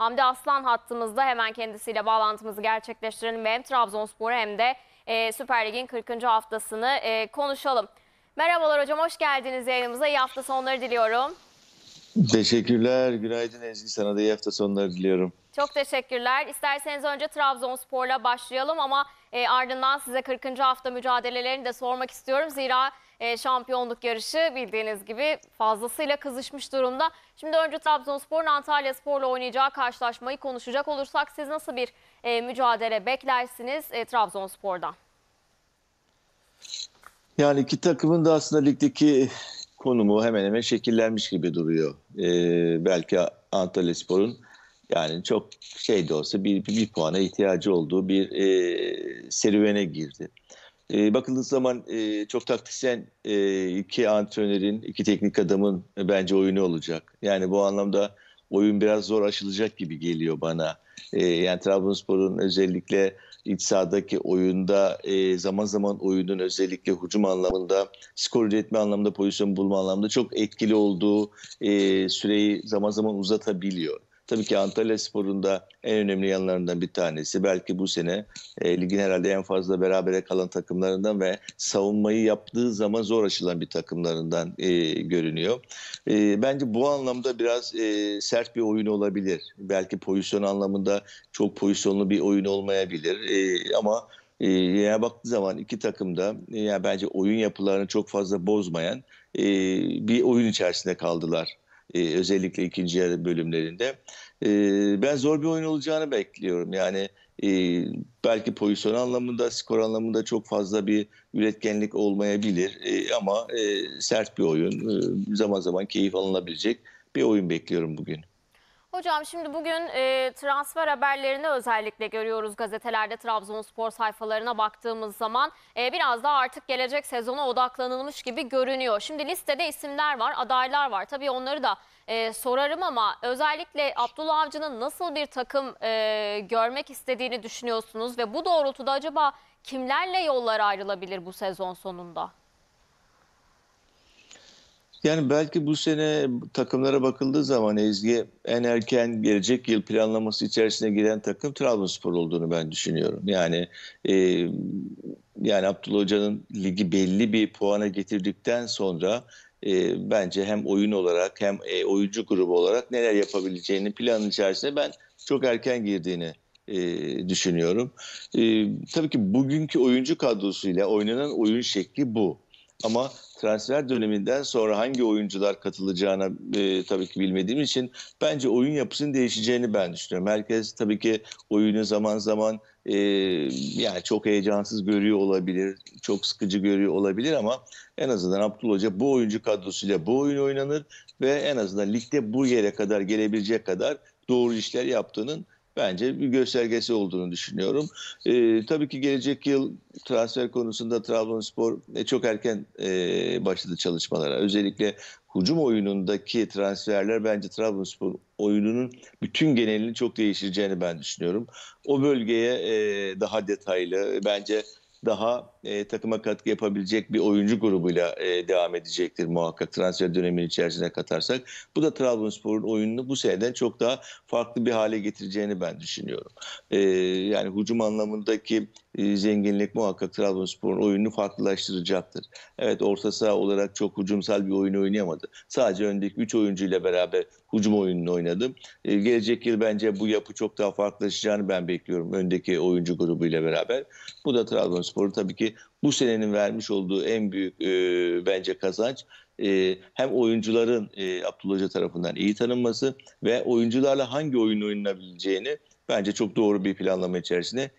Hamdi Aslan hattımızda hemen kendisiyle bağlantımızı gerçekleştirelim hem Trabzonspor'u hem de e, Süper Lig'in 40. haftasını e, konuşalım. Merhabalar hocam, hoş geldiniz yayınımıza. İyi hafta sonları diliyorum. Teşekkürler. Günaydın Ezgi. Sana da iyi hafta sonları diliyorum. Çok teşekkürler. İsterseniz önce Trabzonspor'la başlayalım ama e, ardından size 40. hafta mücadelelerini de sormak istiyorum. Zira e, şampiyonluk yarışı bildiğiniz gibi fazlasıyla kızışmış durumda. Şimdi önce Trabzonspor'un Antalya Spor'la oynayacağı karşılaşmayı konuşacak olursak siz nasıl bir e, mücadele beklersiniz e, Trabzonspor'dan? Yani iki takımın da aslında ligdeki konumu hemen hemen şekillenmiş gibi duruyor. E, belki Antalya Spor'un yani çok şey de olsa bir, bir, bir puana ihtiyacı olduğu bir e, serüvene girdi. E, bakıldığı zaman e, çok taktisyen e, iki antrenörün, iki teknik adamın e, bence oyunu olacak. Yani bu anlamda oyun biraz zor aşılacak gibi geliyor bana. E, yani Trabzonspor'un özellikle iç sahadaki oyunda e, zaman zaman oyunun özellikle hücum anlamında, skor üretme anlamında, pozisyon bulma anlamında çok etkili olduğu e, süreyi zaman zaman uzatabiliyor. Tabii ki Antalya Spor'un da en önemli yanlarından bir tanesi. Belki bu sene e, ligin herhalde en fazla berabere kalan takımlarından ve savunmayı yaptığı zaman zor aşılan bir takımlarından e, görünüyor. E, bence bu anlamda biraz e, sert bir oyun olabilir. Belki pozisyon anlamında çok pozisyonlu bir oyun olmayabilir. E, ama e, ya baktığı zaman iki takım da e, ya bence oyun yapılarını çok fazla bozmayan e, bir oyun içerisinde kaldılar e, özellikle ikinci yarı bölümlerinde. E, ben zor bir oyun olacağını bekliyorum. Yani e, belki pozisyon anlamında, skor anlamında çok fazla bir üretkenlik olmayabilir e, ama e, sert bir oyun, e, zaman zaman keyif alınabilecek bir oyun bekliyorum bugün. Hocam şimdi bugün e, transfer haberlerini özellikle görüyoruz gazetelerde Trabzonspor sayfalarına baktığımız zaman e, biraz daha artık gelecek sezona odaklanılmış gibi görünüyor. Şimdi listede isimler var, adaylar var. Tabii onları da e, sorarım ama özellikle Abdullah Avcı'nın nasıl bir takım e, görmek istediğini düşünüyorsunuz ve bu doğrultuda acaba kimlerle yollar ayrılabilir bu sezon sonunda? Yani belki bu sene takımlara bakıldığı zaman Ezgi en erken gelecek yıl planlaması içerisine giren takım Trabzonspor olduğunu ben düşünüyorum. Yani e, yani Abdullah Hoca'nın ligi belli bir puana getirdikten sonra e, bence hem oyun olarak hem e, oyuncu grubu olarak neler yapabileceğini planın içerisinde ben çok erken girdiğini e, düşünüyorum. E, tabii ki bugünkü oyuncu kadrosuyla oynanan oyun şekli bu. Ama transfer döneminden sonra hangi oyuncular katılacağına e, tabii ki bilmediğim için bence oyun yapısının değişeceğini ben düşünüyorum. Herkes tabii ki oyunu zaman zaman e, yani çok heyecansız görüyor olabilir, çok sıkıcı görüyor olabilir ama en azından Abdullah Hoca bu oyuncu kadrosuyla bu oyun oynanır ve en azından ligde bu yere kadar gelebilecek kadar doğru işler yaptığının bence bir göstergesi olduğunu düşünüyorum. E, tabii ki gelecek yıl transfer konusunda Trabzonspor e, çok erken e, başladı çalışmalara. Özellikle hücum oyunundaki transferler bence Trabzonspor oyununun bütün genelini çok değiştireceğini ben düşünüyorum. O bölgeye e, daha detaylı e, bence daha e, takıma katkı yapabilecek bir oyuncu grubuyla e, devam edecektir muhakkak transfer döneminin içerisine katarsak. Bu da Trabzonspor'un oyununu bu seneden çok daha farklı bir hale getireceğini ben düşünüyorum. E, yani hücum anlamındaki e, zenginlik muhakkak Trabzonspor'un oyununu farklılaştıracaktır. Evet orta saha olarak çok hücumsal bir oyun oynayamadı. Sadece öndeki 3 oyuncuyla beraber hücum oyununu oynadım. E, gelecek yıl bence bu yapı çok daha farklılaşacağını ben bekliyorum öndeki oyuncu grubuyla beraber. Bu da Trabzonspor Spor'u tabii ki bu senenin vermiş olduğu en büyük e, bence kazanç e, hem oyuncuların e, Abdullah Hoca tarafından iyi tanınması ve oyuncularla hangi oyun oynanabileceğini bence çok doğru bir planlama içerisine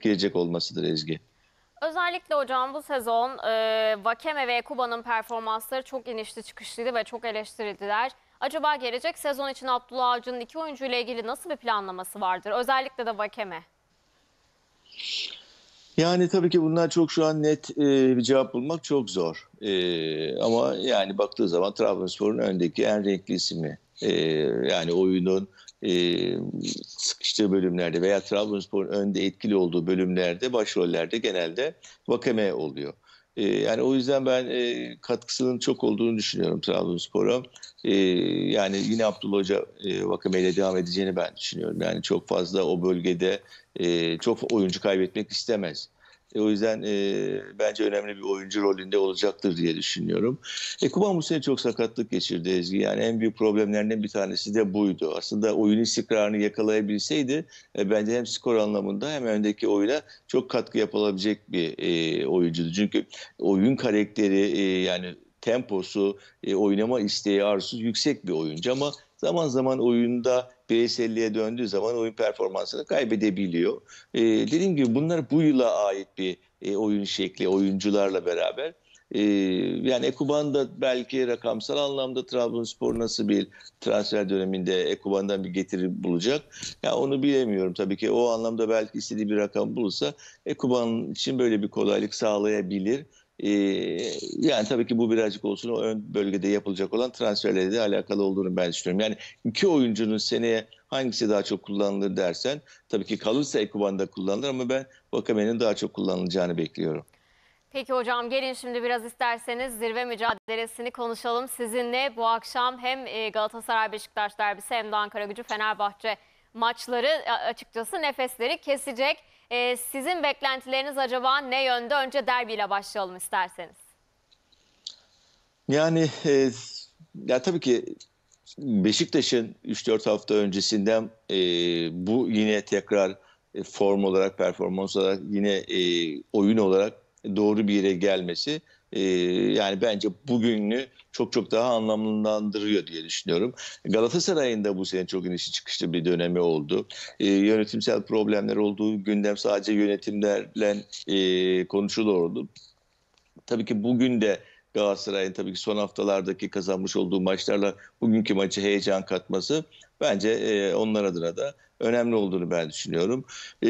girecek olmasıdır Ezgi. Özellikle hocam bu sezon e, Vakeme ve Kuba'nın performansları çok inişli çıkışlıydı ve çok eleştirildiler. Acaba gelecek sezon için Abdullah Avcı'nın iki oyuncuyla ilgili nasıl bir planlaması vardır? Özellikle de Vakeme. Yani tabii ki bunlar çok şu an net e, bir cevap bulmak çok zor. E, ama yani baktığı zaman Trabzonspor'un öndeki en renkli ismi. E, yani oyunun e, sıkıştığı bölümlerde veya Trabzonspor'un önde etkili olduğu bölümlerde başrollerde genelde Vakame oluyor. Ee, yani o yüzden ben e, katkısının çok olduğunu düşünüyorum Trabzonspor'a. Ee, yani yine Abdullah Hoca e, vakameyle devam edeceğini ben düşünüyorum. Yani çok fazla o bölgede e, çok oyuncu kaybetmek istemez. E, o yüzden e, bence önemli bir oyuncu rolünde olacaktır diye düşünüyorum. E, Kuban bu sene çok sakatlık geçirdi Ezgi. Yani en büyük problemlerinden bir tanesi de buydu. Aslında oyun istikrarını yakalayabilseydi e, bence hem skor anlamında hem öndeki oyuna çok katkı yapılabilecek bir e, oyuncuydu. Çünkü oyun karakteri e, yani temposu, e, oynama isteği, arzusu yüksek bir oyuncu ama zaman zaman oyunda bireyselliğe döndüğü zaman oyun performansını kaybedebiliyor. E, dediğim gibi bunlar bu yıla ait bir e, oyun şekli oyuncularla beraber. Ee, yani Ekuban'da belki rakamsal anlamda Trabzonspor nasıl bir transfer döneminde Ekuban'dan bir getiri bulacak. Ya yani onu bilemiyorum tabii ki. O anlamda belki istediği bir rakam bulursa Ekuban için böyle bir kolaylık sağlayabilir. Ee, yani tabii ki bu birazcık olsun o ön bölgede yapılacak olan transferlerle de alakalı olduğunu ben düşünüyorum. Yani iki oyuncunun seneye hangisi daha çok kullanılır dersen tabii ki kalırsa Ekuban'da kullanılır ama ben Vakame'nin daha çok kullanılacağını bekliyorum. Peki hocam gelin şimdi biraz isterseniz zirve mücadelesini konuşalım. Sizinle bu akşam hem e, Galatasaray Beşiktaş derbisi hem de Ankara Gücü Fenerbahçe maçları açıkçası nefesleri kesecek. E, sizin beklentileriniz acaba ne yönde? Önce derbiyle başlayalım isterseniz. Yani e, ya tabii ki Beşiktaş'ın 3-4 hafta öncesinden e, bu yine tekrar e, form olarak, performans olarak yine e, oyun olarak doğru bir yere gelmesi ee, yani bence bugünü çok çok daha anlamlandırıyor diye düşünüyorum. Galatasaray'ın da bu sene çok inişi çıkışlı bir dönemi oldu. E, yönetimsel problemler olduğu gündem sadece yönetimlerle e, konuşuluyordu. Tabii ki bugün de Galatasaray'ın tabii ki son haftalardaki kazanmış olduğu maçlarla bugünkü maçı heyecan katması bence e, onlar adına da önemli olduğunu ben düşünüyorum. E,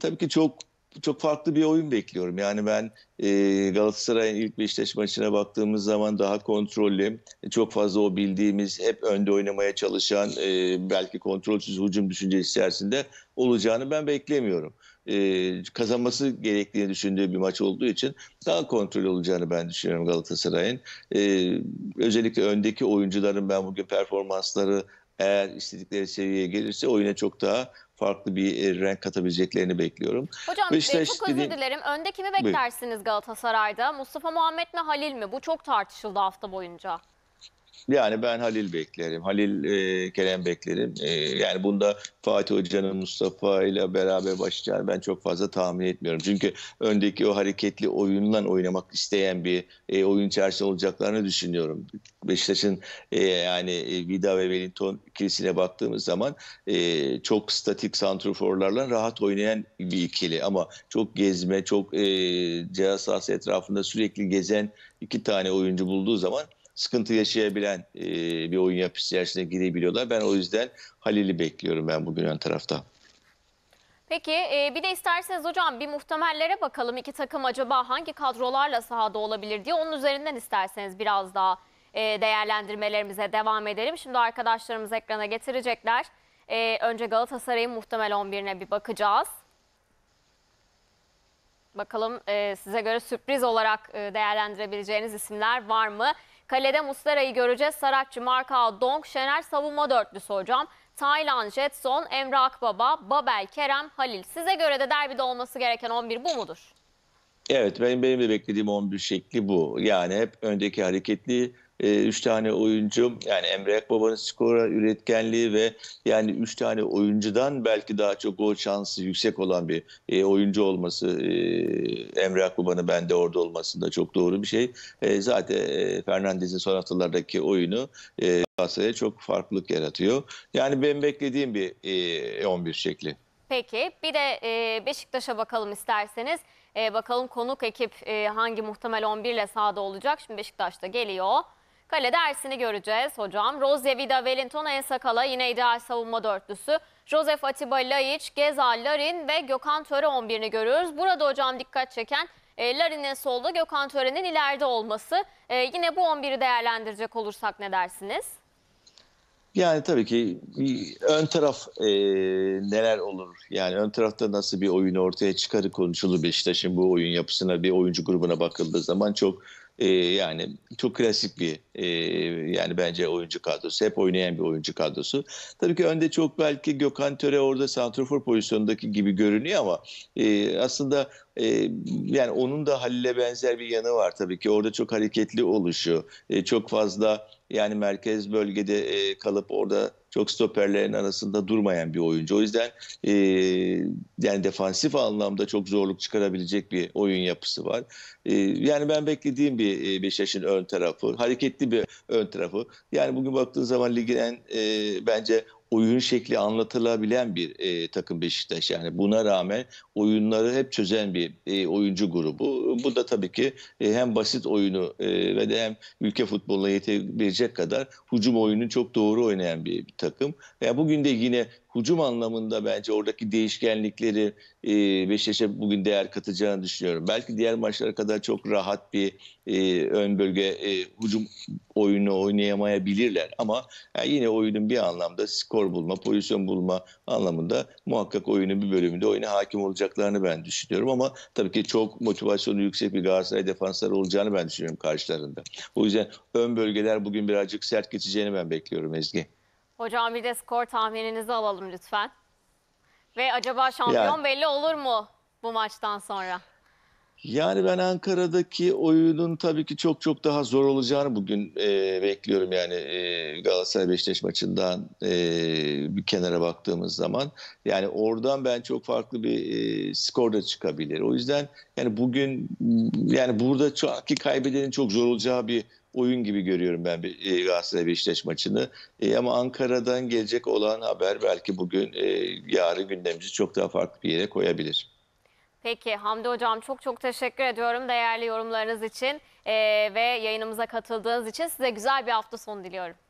tabii ki çok çok farklı bir oyun bekliyorum. Yani ben e, Galatasaray'ın ilk Beşiktaş maçına baktığımız zaman daha kontrollü, e, çok fazla o bildiğimiz hep önde oynamaya çalışan e, belki kontrolsüz hücum düşüncesi içerisinde olacağını ben beklemiyorum. E, kazanması gerektiğini düşündüğü bir maç olduğu için daha kontrol olacağını ben düşünüyorum Galatasaray'ın. E, özellikle öndeki oyuncuların ben bugün performansları eğer istedikleri seviyeye gelirse oyuna çok daha farklı bir e, renk katabileceklerini bekliyorum. Hocam Beşiktaş, e, çok özür dilerim. Önde kimi beklersiniz Buyurun. Galatasaray'da? Mustafa Muhammed mi Halil mi? Bu çok tartışıldı hafta boyunca. Yani ben Halil beklerim. Halil e, Kerem beklerim. E, yani bunda Fatih Hoca'nın Mustafa ile beraber başlayacağını ben çok fazla tahmin etmiyorum. Çünkü öndeki o hareketli oyunla oynamak isteyen bir e, oyun içerisinde olacaklarını düşünüyorum. Beşiktaş'ın e, yani e, Vida ve Wellington ikilisine baktığımız zaman e, çok statik santroforlarla rahat oynayan bir ikili ama çok gezme, çok e, cihaz sahası etrafında sürekli gezen iki tane oyuncu bulduğu zaman sıkıntı yaşayabilen e, bir oyun yapısı içerisine girebiliyorlar. Ben o yüzden Halil'i bekliyorum ben bugün ön tarafta. Peki e, bir de isterseniz hocam bir muhtemellere bakalım. iki takım acaba hangi kadrolarla sahada olabilir diye onun üzerinden isterseniz biraz daha e, değerlendirmelerimize devam edelim. Şimdi arkadaşlarımız ekrana getirecekler. E, önce Galatasaray'ın muhtemel 11'ine bir bakacağız. Bakalım e, size göre sürpriz olarak e, değerlendirebileceğiniz isimler var mı? Kalede Muslera'yı göreceğiz. Sarakçı Marka, Dong, Şener savunma dörtlüsü hocam. Taylan, Jetson, Emre Akbaba, Babel, Kerem, Halil. Size göre de derbide olması gereken 11 bu mudur? Evet benim, benim de beklediğim 11 şekli bu. Yani hep öndeki hareketli e, üç tane oyuncu yani Emre Akbaba'nın skora üretkenliği ve yani üç tane oyuncudan belki daha çok gol şansı yüksek olan bir e, oyuncu olması e, Emre Akbaba'nın bende orada olması da çok doğru bir şey. E, zaten e, Fernandez'in son haftalardaki oyunu e, çok farklılık yaratıyor. Yani ben beklediğim bir e, 11 şekli. Peki bir de e, Beşiktaş'a bakalım isterseniz. E, bakalım konuk ekip e, hangi muhtemel 11 ile sahada olacak. Şimdi Beşiktaş da geliyor. Kale dersini göreceğiz hocam. Roze Vida, Wellington, Ensakala yine ideal savunma dörtlüsü. Josef Atiba, Laiç, Geza, Larin ve Gökhan Töre 11'ini görüyoruz. Burada hocam dikkat çeken e, Larin'in solda, Gökhan Töre'nin ileride olması. E, yine bu 11'i değerlendirecek olursak ne dersiniz? Yani tabii ki ön taraf e, neler olur? Yani ön tarafta nasıl bir oyun ortaya çıkarı konuşulur Beşiktaş'ın bu oyun yapısına, bir oyuncu grubuna bakıldığı zaman çok e, yani çok klasik bir e, yani bence oyuncu kadrosu. Hep oynayan bir oyuncu kadrosu. Tabii ki önde çok belki Gökhan Töre orada santrofor pozisyonundaki gibi görünüyor ama e, aslında e, yani onun da Halil'e benzer bir yanı var tabii ki. Orada çok hareketli oluşu, e, çok fazla yani merkez bölgede e, kalıp orada çok stoperlerin arasında durmayan bir oyuncu. O yüzden e, yani defansif anlamda çok zorluk çıkarabilecek bir oyun yapısı var. E, yani ben beklediğim bir e, Beşiktaş'ın ön tarafı, hareketli bir ön tarafı. Yani bugün baktığın zaman ligin en e, bence oyun şekli anlatılabilen bir e, takım Beşiktaş. Yani buna rağmen oyunları hep çözen bir e, oyuncu grubu. Bu da tabii ki e, hem basit oyunu e, ve de hem ülke futboluna yetebilecek kadar hücum oyunu çok doğru oynayan bir, bir takım. Ve yani bugün de yine Hucum anlamında bence oradaki değişkenlikleri e, Beşiktaş'a bugün değer katacağını düşünüyorum. Belki diğer maçlara kadar çok rahat bir e, ön bölge e, hücum oyunu oynayamayabilirler ama yani e, yine oyunun bir anlamda skor bulma, pozisyon bulma anlamında muhakkak oyunun bir bölümünde oyuna hakim olacaklarını ben düşünüyorum ama tabii ki çok motivasyonu yüksek bir Galatasaray defansları olacağını ben düşünüyorum karşılarında. O yüzden ön bölgeler bugün birazcık sert geçeceğini ben bekliyorum Ezgi. Hocam bir de skor tahmininizi alalım lütfen. Ve acaba şampiyon yani, belli olur mu bu maçtan sonra? Yani ben Ankara'daki oyunun tabii ki çok çok daha zor olacağını bugün e, bekliyorum. Yani e, Galatasaray Beşiktaş maçından e, bir kenara baktığımız zaman. Yani oradan ben çok farklı bir e, skor da çıkabilir. O yüzden yani bugün yani burada çok, ki kaybedenin çok zor olacağı bir oyun gibi görüyorum ben bir e, Galatasaray Beşiktaş maçını. E, ama Ankara'dan gelecek olan haber belki bugün e, yarın gündemimizi çok daha farklı bir yere koyabilir. Peki Hamdi Hocam çok çok teşekkür ediyorum değerli yorumlarınız için e, ve yayınımıza katıldığınız için size güzel bir hafta sonu diliyorum.